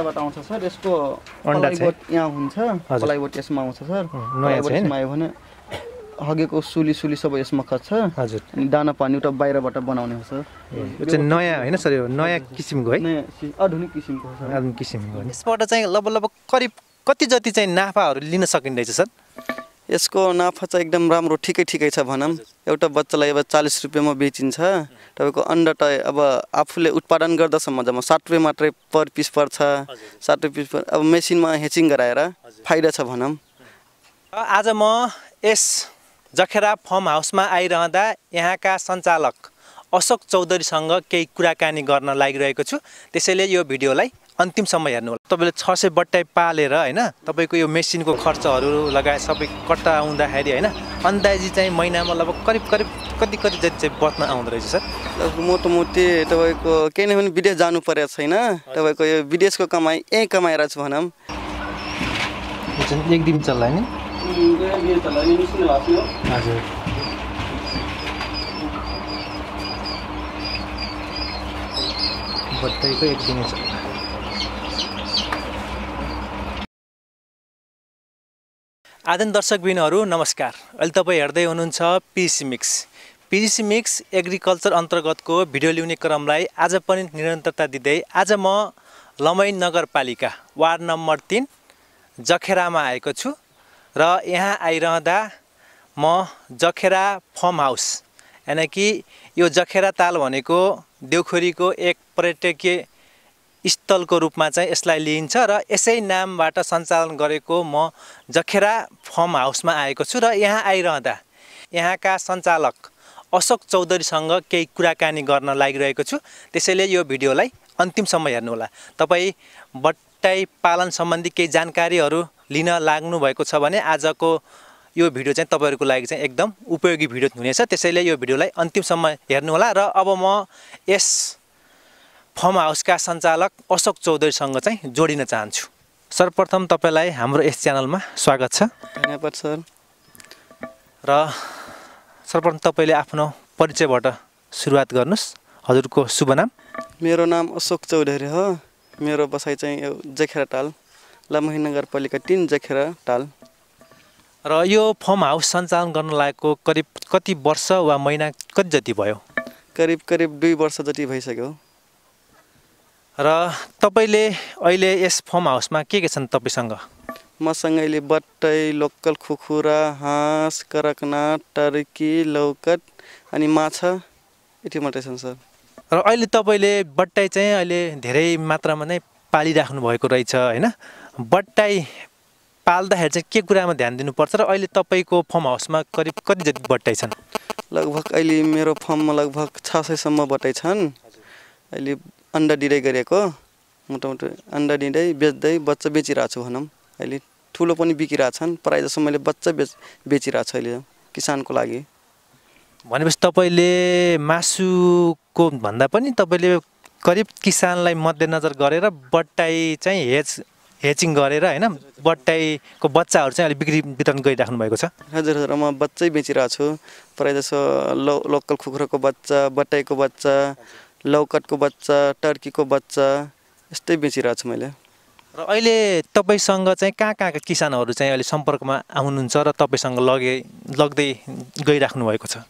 आउँछ सर यसको यहाँ हुन्छ पलाइबोट यसमा आउँछ सर यसमा आयो भने हगेको सुली सुली सबै यसमा छ हजुर दाना पानी उता बाहिरबाट बनाउने हो सर यो चाहिँ नयाँ होइन सर यो नयाँ किसिमको है आधुनिक किसिमको आधुनिक किसिमको यसबाट चाहिँ लगभग लगभग करिब कति जति चाहिँ नाफाहरू लिन सकिँदैछ सर यसको नाफा चाहिँ एकदम राम्रो ठिकै ठिकै छ भनौँ एउटा बच्चालाई अब चालिस रुपियाँमा बेचिन्छ तपाईँको अन्डा त अब आफूले उत्पादन गर्दासम्म जम्मा सात रुपियाँ मात्रै पर पिस पर्छ सात रुपियाँ पर अब मेसिनमा हेचिङ गराएर फाइदा छ भनौँ आज म यस जखेरा फर्म हाउसमा आइरहँदा यहाँका सञ्चालक अशोक चौधरीसँग केही कुराकानी गर्न लागिरहेको छु त्यसैले यो भिडियोलाई अन्तिमसम्म हेर्नु होला तपाईँले छ सय बट्टाइ पालेर होइन तपाईँको यो मेसिनको खर्चहरू लगाए सबै कट्टा आउँदाखेरि होइन अन्दाजी चाहिँ महिनामा लगभग करिब करिब कति कति जति चाहिँ बच्न आउँदो रहेछ सर म त म त्यही तपाईँको केही नै पनि विदेश जानु परेको छैन तपाईँको यो विदेशको कमाइ यहीँ कमाएर छु भनौँ एक दिन चल्ला नि हजुर एक दिन आदन दर्शकबिनहरू नमस्कार अहिले तपाईँ हेर्दै हुनुहुन्छ पिसी मिक्स पिसी मिक्स एग्रिकल्चर अन्तर्गतको भिडियो ल्याउने क्रमलाई आज पनि निरन्तरता दिँदै आज म लमै नगरपालिका वार्ड नम्बर तिन जखेरामा आएको छु र यहाँ आइरहँदा म जखेरा फर्म हाउस यानि कि यो जखेरा ताल भनेको देउखुरीको एक पर्यटकीय स्थलको रूपमा चाहिँ यसलाई लिइन्छ र यसै नामबाट सञ्चालन गरेको म जखेरा फर्म हाउसमा आएको छु र यहाँ आइरहँदा यहाँका सञ्चालक अशोक चौधरीसँग केही कुराकानी गर्न लागिरहेको छु त्यसैले यो भिडियोलाई अन्तिमसम्म हेर्नुहोला तपाईँ बट्टाइ पालन सम्बन्धी केही जानकारीहरू लिन लाग्नु भएको छ भने आजको यो भिडियो चाहिँ तपाईँहरूको लागि चाहिँ एकदम उपयोगी भिडियो हुनेछ त्यसैले यो भिडियोलाई अन्तिमसम्म हेर्नुहोला र अब म यस फर्म हाउसका सञ्चालक अशोक चौधरीसँग चाहिँ जोडिन चाहन्छु सर्वप्रथम तपाईँलाई हाम्रो यस च्यानलमा स्वागत छ धन्यवाद सर र सर्वप्रथम तपाईँले आफ्नो परिचयबाट सुरुवात गर्नुहोस् हजुरको शुभ नाम मेरो नाम अशोक चौधरी हो मेरो बसाइ चाहिँ यो जेखेरा टाल लामोही नगरपालिका तिन जेखेरा टाल र यो फर्म हाउस सञ्चालन गर्न लागेको करिब कति वर्ष वा महिना कति जति भयो करिब करिब दुई वर्ष जति भइसक्यो र तपाईँले अहिले यस फर्म हाउसमा के के छन् तपाईँसँग मसँग अहिले बट्टै लोकल खुखुरा हाँस करकनाथ टर्की लौकट अनि माछा यति मात्रै छन् सर र अहिले तपाईँले बट्टाइ चाहिँ अहिले धेरै मात्रामा नै पालिराख्नु भएको रहेछ होइन बट्टाइ पाल्दाखेरि चाहिँ के कुरामा ध्यान दिनुपर्छ र अहिले तपाईँको फर्म हाउसमा करिब कति जति बट्टाइ छन् लगभग अहिले मेरो फर्ममा लगभग छ सयसम्म बट्टाइ छन् अहिले अन्डा डिँडै गरेको मोटामोटी अन्डा दिँदै बेच्दै बच्चा बेचिरहेको छु भनौँ अहिले ठुलो पनि बिकिरहेको छन् प्रायः जसो मैले बच्चा बेच बेचिरहेको छु अहिले किसानको लागि भनेपछि तपाईँले मासुको भन्दा पनि तपाईँले करिब किसानलाई मध्यनजर गरेर बट्टाई चाहिँ हेच हेचिङ गरेर होइन बट्टाईको बच्चाहरू चाहिँ अलिक बिक्री वितरण गरिराख्नु भएको छ हजुर हजुर म बच्चै बेचिरहेको छु प्रायः जसो लो लोकल कुखुराको बच्चा बट्टाईको बच्चा लौकटको बच्चा टर्कीको बच्चा यस्तै बेचिरहेको छु मैले र अहिले तपाईँसँग चाहिँ कहाँ कहाँका किसानहरू चाहिँ अहिले सम्पर्कमा आउनुहुन्छ र तपाईँसँग लगे लग्दै गइराख्नु भएको छ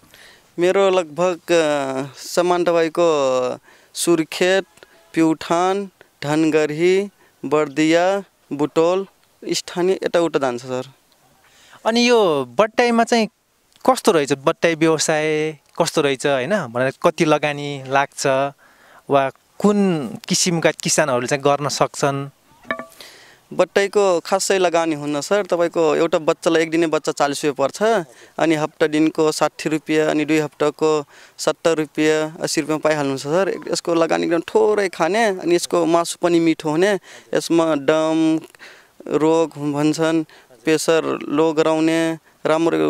मेरो लगभग सामान तपाईँको सुर्खेत प्युठान धनगढी बर्दिया बुटोल स्थानीय यताउता जान्छ सर अनि यो बट्टाइमा चाहिँ कस्तो रहेछ बट्टाइ व्यवसाय कस्तो रहेछ होइन भनेर कति लगानी लाग्छ वा कुन किसिमका किसानहरूले चाहिँ गर्न सक्छन् बट्टैको खासै लगानी हुन्न सर तपाईँको एउटा बच्चालाई एक दिने बच्चा चालिस रुपियाँ पर्छ अनि हप्ता दिनको साठी रुपियाँ अनि दुई हप्ताको सत्तर रुपियाँ असी रुपियाँ पाइहाल्नुहुन्छ सर यसको लगानी एकदम थोरै खाने अनि यसको मासु पनि मिठो हुने यसमा डम रोग भन्छन् प्रेसर लो गराउने राम्रो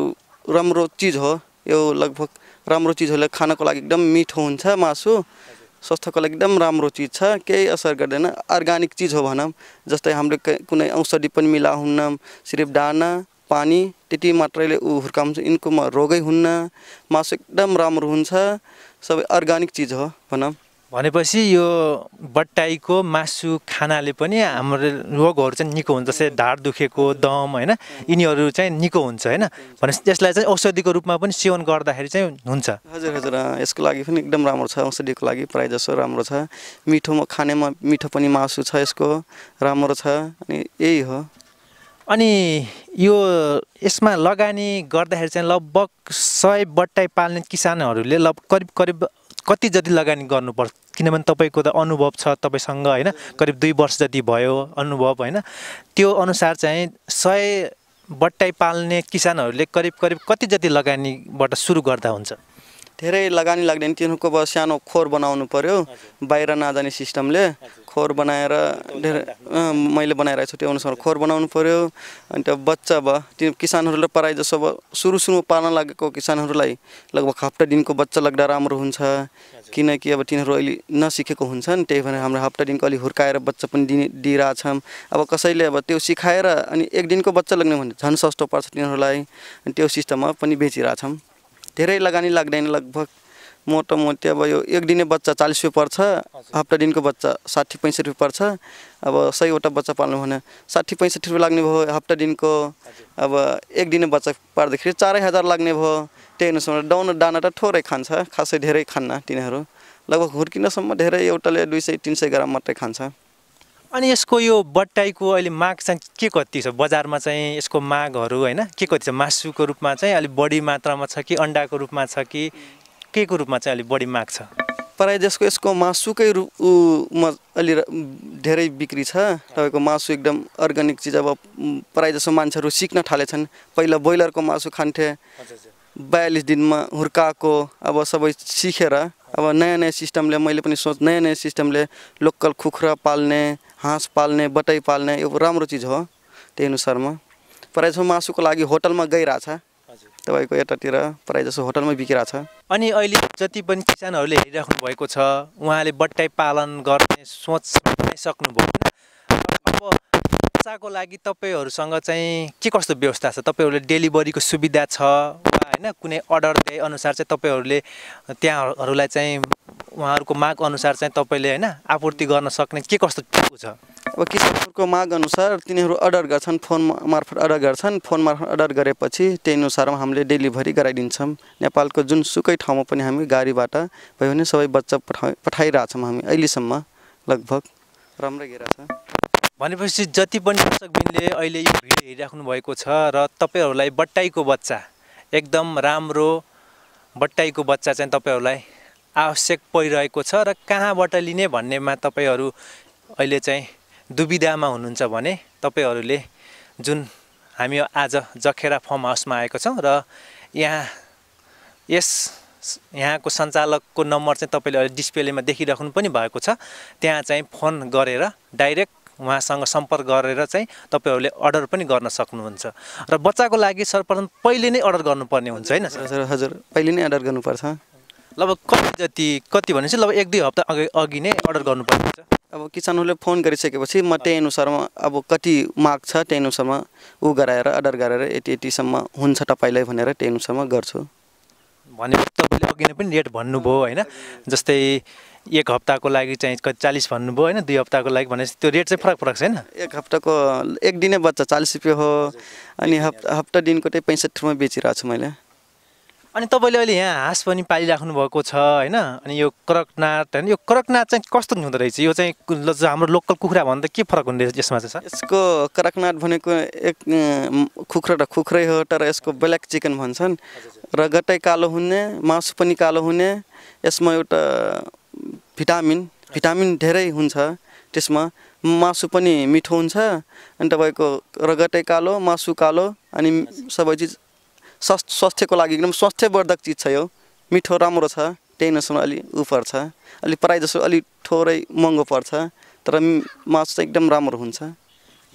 राम्रो चिज हो यो लगभग राम्रो चिजहरूलाई खानको लागि एकदम मिठो हुन्छ मासु स्वास्थ्यको लागि एकदम राम्रो चिज छ केही असर गर्दैन अर्ग्यानिक चिज हो भनौँ जस्तै हामीले कुनै औषधि पनि मिला हुन्न सिर्फ दाना पानी त्यति मात्रैले ऊ हुर्काउँछ यिनको रोगै हुन्न मासु एकदम राम्रो हुन्छ सबै अर्ग्यानिक चिज हो भनौँ भनेपछि यो बट्टाइको मासु खानाले पनि हाम्रो रोगहरू चाहिँ निको हुन्छ जस्तै ढाड दुखेको दम होइन यिनीहरू चाहिँ निको हुन्छ होइन भनेपछि त्यसलाई चाहिँ औषधिको रूपमा पनि सेवन गर्दाखेरि चाहिँ हुन्छ हजुर हजुर यसको लागि पनि एकदम राम्रो छ औषधिको लागि प्रायः जसो राम्रो छ मिठोमा खानेमा मिठो पनि मासु छ यसको राम्रो छ अनि यही हो अनि यो यसमा लगानी गर्दाखेरि चाहिँ लगभग सय बट्टाइ पाल्ने किसानहरूले लग करिब करिब कति जति लगानी गर्नुपर्छ किनभने तपाईँको त अनुभव छ तपाईँसँग होइन करिब दुई वर्ष जति भयो अनुभव होइन त्यो अनुसार चाहिँ सय बट्टाइ पाल्ने किसानहरूले करिब करिब कति जति लगानीबाट सुरु गर्दा हुन्छ धेरै लगानी लाग्दैन तिनीहरूको अब सानो खोर बनाउनु पऱ्यो बाहिर नजाने सिस्टमले खोर बनाएर धेरै मैले बनाइरहेको छु त्यो अनुसार खोर बनाउनु पऱ्यो अन्त बच्चा भयो त्यो किसानहरूले प्रायः जसो अब सुरु सुरुमा पाल्न लागेको किसानहरूलाई लगभग हप्ता दिनको बच्चा लाग्दा राम्रो हुन्छ किनकि अब तिनीहरू अहिले नसिकेको हुन्छन् त्यही भएर हाम्रो हप्ता दिनको अलिक हुर्काएर बच्चा पनि दिने दिइरहेछौँ अब कसैले अब त्यो सिकाएर अनि एक दिनको बच्चा लग्ने भने झन् सस्तो पर्छ तिनीहरूलाई अनि त्यो सिस्टममा पनि बेचिरहेछौँ धेरै लगानी लाग्दैन लगभग मोटामोटी अब यो एक दिने बच्चा चालिस रुपियाँ पर्छ हप्ता दिनको बच्चा साठी पैँसठी रुपियाँ पर्छ अब सयवटा बच्चा पाल्नु भने साठी पैँसठी रुपियाँ लाग्ने भयो हप्ता दिनको अब एक दिने बच्चा पार्दाखेरि चारै हजार लाग्ने भयो त्यही अनुसार डाउन दाना त थोरै खान्छ खासै धेरै खान्न तिनीहरू लगभग हुर्किनसम्म धेरै एउटाले दुई सय तिन सय ग्राम मात्रै खान्छ अनि यसको यो बट्टाइको अहिले माग चाहिँ के कति छ बजारमा चाहिँ यसको मागहरू होइन के कति छ मासुको रूपमा चाहिँ अलिक बढी मात्रामा छ कि अन्डाको रूपमा छ कि के को रूपमा चाहिँ अलिक बढी माग छ प्रायः जसको यसको मासुकै रूपमा अलि धेरै बिक्री छ तपाईँको मासु एकदम अर्ग्यानिक चिज अब प्रायः जसो मान्छेहरू सिक्न थालेछन् पहिला ब्रोइलरको मासु खान्थे बयालिस दिनमा हुर्काएको अब सबै सिकेर अब नयाँ नयाँ सिस्टमले मैले पनि सोच नयाँ नयाँ सिस्टमले लोकल कुखुरा पाल्ने हाँस पाल्ने बटै पाल्ने यो राम्रो चिज हो त्यही अनुसारमा प्रायःजसो मासुको लागि होटलमा गइरहेछ तपाईँको यतातिर प्रायःजसो होटलमै बिकिरहेछ अनि अहिले जति पनि किसानहरूले हेरिराख्नु भएको छ उहाँले बट्टै पालन गर्ने सोच सक्नु भएन अब बच्चाको लागि तपाईँहरूसँग चाहिँ के कस्तो व्यवस्था छ तपाईँहरूले डेलिभरीको सुविधा छ वा होइन कुनै अर्डर दिए अनुसार चाहिँ तपाईँहरूले त्यहाँहरूलाई चाहिँ उहाँहरूको माग अनुसार चाहिँ तपाईँले होइन आपूर्ति गर्न सक्ने के कस्तो छ अब किसानहरूको माग अनुसार तिनीहरू अर्डर गर्छन् फोन मार्फत अर्डर गर्छन् फोन मार्फत अर्डर गरेपछि त्यही अनुसारमा हामीले डेलिभरी गराइदिन्छौँ नेपालको जुन सुकै ठाउँमा पनि हामी गाडीबाट भयो भने सबै बच्चा पठाइ पठाइरहेछौँ हामी अहिलेसम्म लगभग राम्रै गइरहेछ भनेपछि जति पनि दर्शकबिनले अहिले यो भिडियो हेरिराख्नु भएको छ र तपाईँहरूलाई बट्टाइको बच्चा एकदम राम्रो बट्टाइको बच्चा चाहिँ तपाईँहरूलाई आवश्यक परिरहेको छ र कहाँबाट लिने भन्नेमा तपाईँहरू अहिले चाहिँ दुविधामा हुनुहुन्छ भने तपाईँहरूले जुन हामी आज जखेरा फर्म हाउसमा आएको छौँ र यहाँ यस यहाँको सञ्चालकको नम्बर चाहिँ तपाईँले अहिले डिस्प्लेमा देखिराख्नु पनि भएको छ त्यहाँ चाहिँ फोन गरेर डाइरेक्ट उहाँसँग सम्पर्क गरेर चाहिँ तपाईँहरूले अर्डर पनि गर्न सक्नुहुन्छ र बच्चाको लागि सर्वप्रथम पहिले नै अर्डर गर्नुपर्ने हुन्छ होइन हजुर हजुर पहिले नै अर्डर गर्नुपर्छ लगभग कति जति कति भनेपछि लगभग एक दुई हप्ता अघि अघि नै अर्डर गर्नुपर्ने हुन्छ अब किसानहरूले फोन गरिसकेपछि म त्यही अनुसारमा अब कति माग छ त्यही अनुसारमा ऊ गराएर अर्डर गरेर यति यतिसम्म हुन्छ तपाईँलाई भनेर त्यही अनुसारमा गर्छु भनेपछि तपाईँले अघि नै पनि रेट भन्नुभयो होइन जस्तै एक हप्ताको लागि चाहिँ कति चालिस भन्नुभयो होइन दुई हप्ताको लागि भनेपछि त्यो रेट चाहिँ फरक फरक छ होइन एक हप्ताको एक दिनै बच्चा चालिस रुपियाँ हो अनि हप्ता हप्ता दिनको चाहिँ पैँसठी रुपियाँ बेचिरहेको छु मैले अनि तपाईँले अहिले यहाँ हाँस पनि पालिराख्नु भएको छ होइन अनि यो करकनाथ होइन यो करकनाथ चाहिँ कस्तो हुँदो रहेछ यो चाहिँ हाम्रो लोकल कुखुरा भन्दा के फरक हुँदो रहेछ यसमा चाहिँ यसको करकनाथ भनेको एक कुखुरा र कुखुरै हो तर यसको ब्ल्याक चिकन भन्छन् र गट्टै कालो हुने मासु पनि कालो हुने यसमा एउटा भिटामिन भिटामिन धेरै हुन्छ त्यसमा मासु पनि मिठो हुन्छ अनि तपाईँको रगतै कालो मासु कालो अनि सबै चिज स्वास्थ्यको लागि एकदम स्वास्थ्यवर्धक चिज छ यो मिठो राम्रो छ त्यही नसम्म अलि उपर छ अलि प्रायः जसो अलि थोरै महँगो पर्छ तर मासु चाहिँ एकदम राम्रो हुन्छ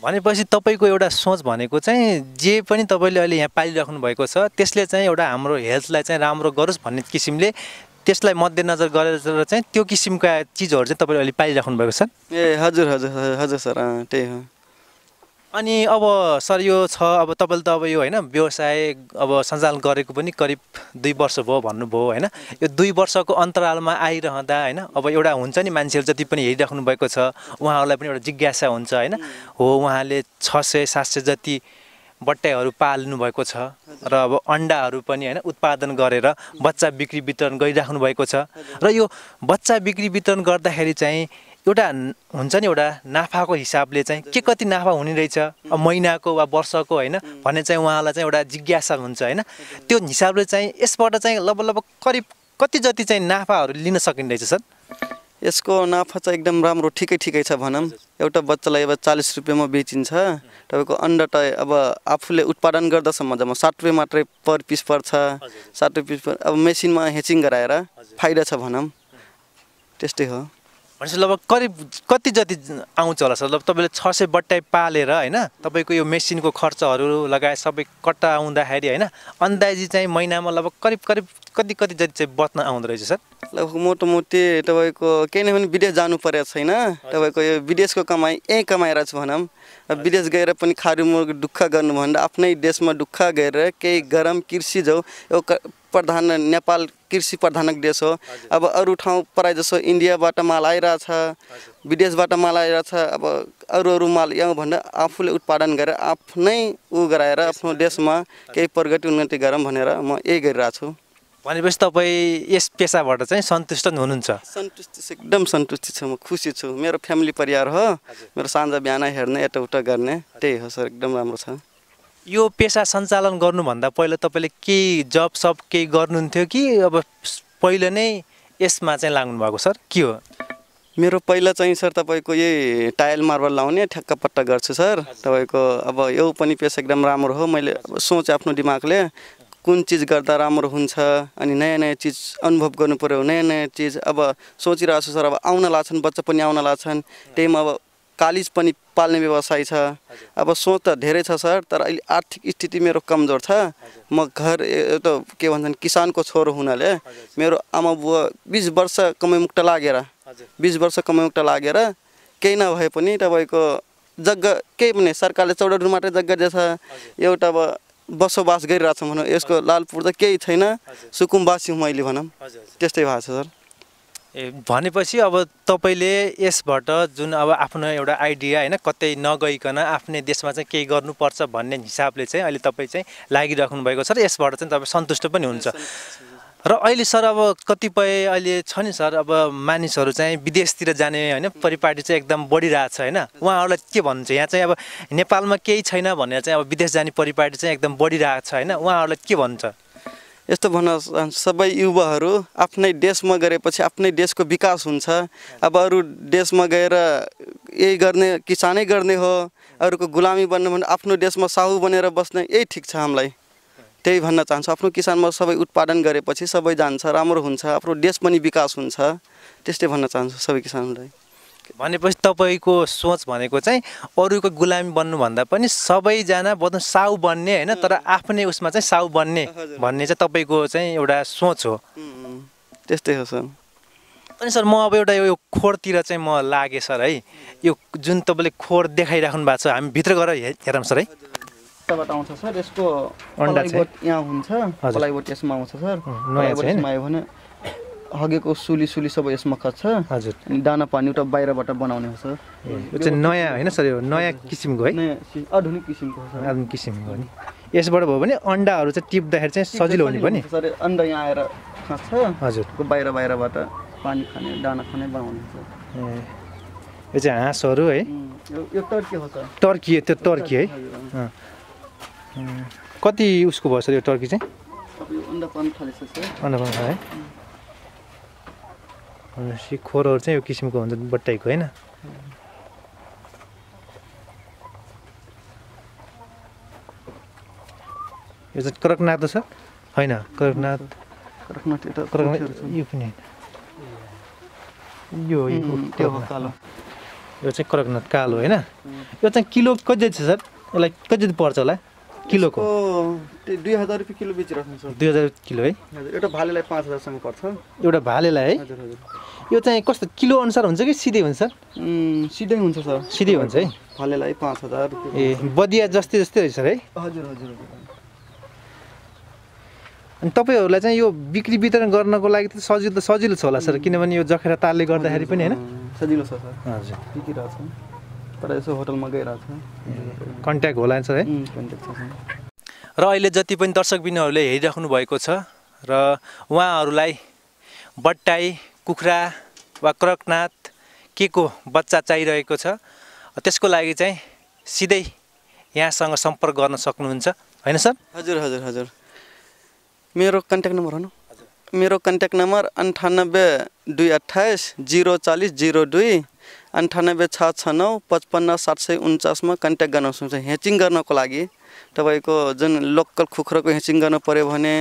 भनेपछि तपाईँको एउटा सोच भनेको चाहिँ जे पनि तपाईँले अहिले यहाँ पालिराख्नु भएको छ त्यसले चाहिँ एउटा हाम्रो हेल्थलाई चाहिँ राम्रो गरोस् भन्ने किसिमले त्यसलाई मध्यनजर गरेर चाहिँ त्यो किसिमका चिजहरू चाहिँ तपाईँले अहिले पालिराख्नु भएको छ ए हजुर हजुर हजुर सर त्यही हो अनि अब सर यो छ अब तपाईँले त अब यो होइन व्यवसाय अब सञ्चालन गरेको पनि करिब दुई वर्ष भयो भन्नुभयो होइन यो दुई वर्षको अन्तरालमा आइरहँदा होइन अब एउटा हुन्छ नि मान्छेहरू जति पनि हेरिराख्नु भएको छ उहाँहरूलाई पनि एउटा जिज्ञासा हुन्छ होइन हो उहाँले छ सय सात सय जति बट्टाइहरू पाल्नु भएको छ र अब अन्डाहरू पनि होइन उत्पादन गरेर बच्चा बिक्री वितरण गरिराख्नु भएको छ र यो बच्चा बिक्री वितरण गर्दाखेरि चाहिँ एउटा हुन्छ नि एउटा नाफाको हिसाबले चाहिँ के कति नाफा हुने रहेछ महिनाको वा वर्षको होइन भन्ने चाहिँ उहाँलाई चाहिँ एउटा जिज्ञासा हुन्छ होइन त्यो हिसाबले चाहिँ यसबाट चाहिँ लगभग लगभग करिब कति जति चाहिँ नाफाहरू लिन सकिने रहेछ सर यसको नाफा चाहिँ एकदम राम्रो ठिकै ठिकै छ भनौँ एउटा बच्चालाई अब चालिस रुपियाँमा बेचिन्छ तपाईँको अन्डा त अब आफूले उत्पादन गर्दासम्म जम्मा सात रुपियाँ मात्रै पर पिस पर्छ सात रुपियाँ पिस पर अब मेसिनमा हेचिङ गराएर फाइदा छ भनौँ त्यस्तै हो भनेपछि लगभग करिब कति जति आउँछ होला सर तपाईँले छ सय बट्टाइ पालेर होइन तपाईँको यो मेसिनको खर्चहरू लगाएर सबै कट्टा आउँदाखेरि होइन अन्दाजी चाहिँ महिनामा लगभग करिब करिब कति कति जति चाहिँ बच्न आउँदो रहेछ सर लगभग मोटामोटी तपाईँको केही नै पनि विदेश जानु परेको छैन तपाईँको यो विदेशको कमाइ यहीँ कमाएर छु भनौँ विदेश गएर पनि खारुमुर्ग दुःख गर्नुभन्दा आफ्नै देशमा दुःख गरेर केही गरम कृषि जाउँ प्रधान नेपाल कृषि प्रधानक देश हो अब अरू ठाउँ प्रायः जसो इन्डियाबाट माल आइरहेछ विदेशबाट माल आइरहेछ अब अरू अरू माल यहाँभन्दा आफूले उत्पादन गरेर आफ्नै ऊ गराएर आफ्नो देशमा केही प्रगति उन्नति गरौँ भनेर म यही छु भनेपछि तपाईँ यस पेसाबाट चाहिँ सन्तुष्ट हुनुहुन्छ चाहिँ एकदम सन्तुष्टि छु म खुसी छु मेरो फ्यामिली परिवार हो मेरो साँझ बिहान हेर्ने यताउता गर्ने त्यही हो सर एकदम राम्रो छ यो पेसा सञ्चालन गर्नुभन्दा पहिला तपाईँले केही जब सब केही गर्नुहुन्थ्यो कि अब पहिला नै यसमा चाहिँ लाग्नु भएको सर के हो मेरो पहिला चाहिँ सर तपाईँको यही टायल मार्बल लाउने ठ्याक्कपट्टा गर्छु सर तपाईँको अब यो पनि पेसा एकदम राम्रो हो मैले अब सोच आफ्नो दिमागले कुन चिज गर्दा राम्रो हुन्छ अनि नयाँ नयाँ चिज अनुभव गर्नु पऱ्यो नयाँ नयाँ चिज अब सोचिरहेको छु सर अब आउन लाग्छन् बच्चा पनि आउन लाग्छन् त्यहीमा अब कालिज पनि पाल्ने व्यवसाय छ अब सोच त धेरै छ सर तर अहिले आर्थिक स्थिति मेरो कमजोर छ म घर त के भन्छन् किसानको छोरो हुनाले मेरो आमा बुवा बिस वर्ष कमाइमुक्त लागेर बिस वर्ष कमाइमुक्त लागेर केही नभए पनि तपाईँको जग्गा केही पनि सरकारले चौडा रुम मात्रै जग्गा दिएछ एउटा अब बसोबास गरिरहेको छ भनौँ यसको लालपुर त केही छैन सुकुम्बासी हुँ मैले भनौँ त्यस्तै भएको छ सर भनेपछि अब तपाईँले यसबाट जुन अब आफ्नो एउटा आइडिया होइन कतै नगइकन आफ्नै देशमा चाहिँ केही गर्नुपर्छ भन्ने हिसाबले चाहिँ अहिले तपाईँ चाहिँ लागिराख्नु भएको छ र यसबाट चाहिँ तपाईँ सन्तुष्ट पनि हुन्छ र अहिले सर अब कतिपय अहिले छ नि सर अब मानिसहरू चाहिँ विदेशतिर जाने होइन परिपाटी चाहिँ एकदम बढिरहेको छ होइन उहाँहरूलाई के भन्नुहुन्छ यहाँ चाहिँ अब नेपालमा केही छैन भनेर चाहिँ अब विदेश जाने परिपाटी चाहिँ एकदम बढिरहेको छ होइन उहाँहरूलाई के भन्छ यस्तो भन्न चाहन्छु सबै युवाहरू आफ्नै देशमा गरेपछि आफ्नै देशको विकास हुन्छ अब अरू देशमा गएर यही गर्ने किसानै गर्ने हो अरूको गुलामी बन्नु भने आफ्नो देशमा साहु बनेर बस्ने यही ठिक छ हामीलाई त्यही भन्न चाहन्छु आफ्नो किसानमा सबै उत्पादन गरेपछि सबै जान्छ राम्रो हुन्छ आफ्नो देश पनि विकास हुन्छ त्यस्तै भन्न चाहन्छु सबै किसानलाई भनेपछि तपाईँको सोच भनेको चाहिँ अरूको गुलामी बन्नुभन्दा पनि सबैजना बदन साउ बन्ने होइन तर आफ्नै उसमा चाहिँ साउ बन्ने भन्ने चाहिँ तपाईँको चाहिँ एउटा सोच हो त्यस्तै हो सर अनि सर म अब एउटा यो खोरतिर चाहिँ म लागेँ सर है यो जुन तपाईँले खोर देखाइराख्नु भएको छ हामी भित्र गएर हेरौँ सर है आउँछ सर यसको अन्डा यहाँ हुन्छ यसमा आउँछ सर आयो भने हगेको सुली सुली सबै यसमा खस्छ हजुर दाना पानी उता बाहिरबाट बनाउने हुन्छ नयाँ होइन सर यो नयाँ किसिमको है आधुनिक किसिमको आधुनिक किसिमको नि यसबाट भयो भने अन्डाहरू चाहिँ टिप्दाखेरि चाहिँ सजिलो हुने पनि सर अन्डा यहाँ आएर खस्छ हजुर बाहिर बाहिरबाट पानी खाने दाना खाने बनाउने हुन्छ यो चाहिँ हाँसहरू है यो टर्की हो टर्की त्यो टर्की है कति उसको भयो सर यो टर्की चाहिँ अन्डा पानी खाले अन्डा पानी है भनेपछि खोरहरू चाहिँ यो किसिमको हुन्छ बट्टाइको होइन यो चाहिँ करकनाथ छ होइन करकनाथ यो पनि होइन यो चाहिँ करकनाथ कालो होइन यो चाहिँ किलो कति छ सर यसलाई कति पर्छ होला किलोको दुई हजार रुपियाँ किलो बेचिराख्नु दुई हजार किलो है एउटा भालेलाई पाँच हजारसम्म पर्छ एउटा भालेलाई है हजुर हजुर यो चाहिँ कस्तो किलो अनुसार हुन्छ कि सिधै हुन्छ सर सिधै हुन्छ सर सिधै हुन्छ है फलेलाई पाँच हजार ए बदिया जस्तै जस्तै रहेछ सर है हजुर हजुर अनि तपाईँहरूलाई चाहिँ यो बिक्री वितरण गर्नको लागि त सजिलो सजिलो छ होला सर किनभने यो जखेरा तालले गर्दाखेरि पनि होइन सजिलो छ सर हजुर तर यसो होटलमा गइरहेको छ कन्ट्याक्ट होला सर है र अहिले जति पनि दर्शकबिनहरूले हेरिराख्नु भएको छ र उहाँहरूलाई बट्टाई कुखुरा वा क्रकनाथ के को बच्चा चाहिरहेको छ त्यसको लागि चाहिँ सिधै यहाँसँग सम्पर्क गर्न सक्नुहुन्छ होइन सर हजुर हजुर हजुर मेरो कन्ट्याक्ट नम्बर हो न मेरो कन्ट्याक्ट नम्बर अन्ठानब्बे दुई अठाइस जिरो चालिस जिरो दुई अन्ठानब्बे छ छ नौ पचपन्न सात सय उन्चासमा कन्ट्याक्ट गर्न सक्छ ह्याचिङ गर्नको लागि तपाईँको जुन लोकल कुखुराको हेचिङ गर्नु पऱ्यो भने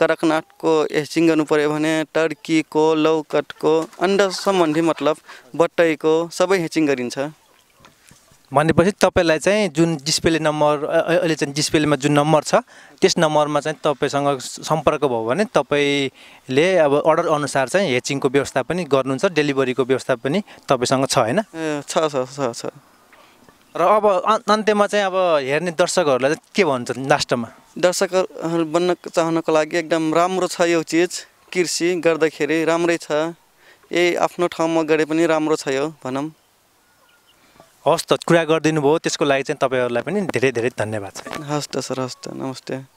कडकनाथको हेचिङ गर्नु पऱ्यो भने टर्कीको लौकटको अन्डा सम्बन्धी मतलब बटैको सबै हेचिङ गरिन्छ भनेपछि तपाईँलाई चाहिँ जुन डिस्प्ले नम्बर अहिले चाहिँ डिस्प्लेमा जुन नम्बर छ त्यस नम्बरमा चाहिँ तपाईँसँग सम्पर्क भयो भने तपाईँले अब अर्डर अनुसार चाहिँ हेचिङको व्यवस्था पनि गर्नुहुन्छ डेलिभरीको व्यवस्था पनि तपाईँसँग छ होइन छ छ छ छ र अब अन्त्यमा चाहिँ अब हेर्ने दर्शकहरूलाई चाहिँ के भन्छ लास्टमा दर्शकहरू बन्न चाहनको लागि एकदम राम्रो छ यो चिज कृषि गर्दाखेरि राम्रै छ ए आफ्नो ठाउँमा गरे पनि राम्रो छ यो भनौँ हस् त कुरा गरिदिनु भयो त्यसको लागि चाहिँ तपाईँहरूलाई पनि धेरै धेरै धन्यवाद छ हस् त सर हस् त नमस्ते